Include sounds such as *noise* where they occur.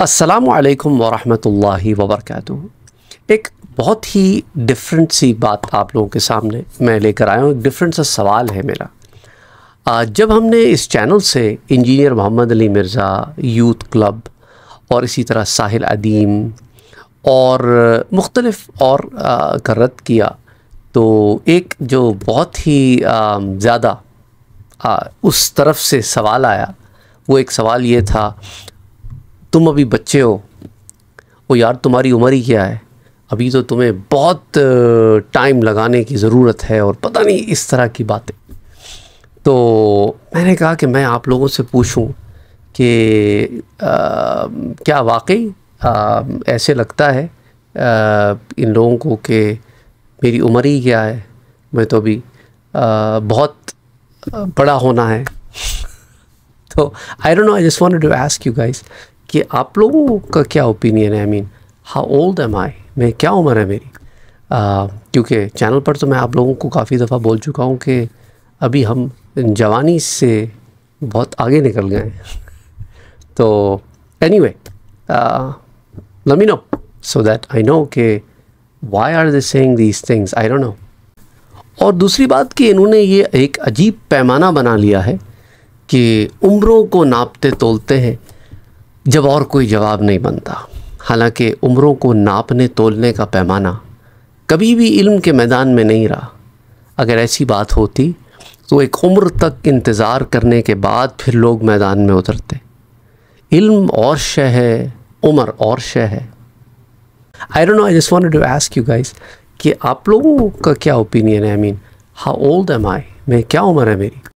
असलकम वरहि वबरक एक बहुत ही डिफरेंट सी बात आप लोगों के सामने मैं लेकर आया हूँ एक डिफरेंट सा सवाल है मेरा जब हमने इस चैनल से engineer Mohammed Ali Mirza youth club और इसी तरह साहिल अदीम और मुख्तलफ़ और का रद्द किया तो एक जो बहुत ही ज़्यादा उस तरफ से सवाल आया वो एक सवाल ये था तुम अभी बच्चे हो ओ यार तुम्हारी उम्र ही क्या है अभी तो तुम्हें बहुत टाइम लगाने की ज़रूरत है और पता नहीं इस तरह की बातें तो मैंने कहा कि मैं आप लोगों से पूछूं कि क्या वाकई ऐसे लगता है आ, इन लोगों को कि मेरी उम्र ही क्या है मैं तो अभी आ, बहुत बड़ा होना है *laughs* तो I don't know I just wanted to ask you guys कि आप लोगों का क्या ओपिनियन है I mean how old am I मैं क्या उम्र है मेरी क्योंकि चैनल पर तो मैं आप लोगों को काफ़ी दफ़ा बोल चुका हूँ कि अभी हम जवानी से बहुत आगे निकल गए हैं तो anyway lemme know so that I know के why are they saying these things I don't know और दूसरी बात कि इन्होंने ये एक अजीब पैमाना बना लिया है कि उम्रों को नापते तोलते हैं जब और कोई जवाब नहीं बनता हालांकि उम्रों को नापने तोलने का पैमाना कभी भी इल्म के मैदान में नहीं रहा अगर ऐसी बात होती तो एक उम्र तक इंतज़ार करने के बाद फिर लोग मैदान में उतरते इल्म और शह है उम्र और शह है I don't know I just wanted to ask you guys कि आप लोगों का क्या ओपिनियन है I mean how old am I मैं क्या उम्र है मेरी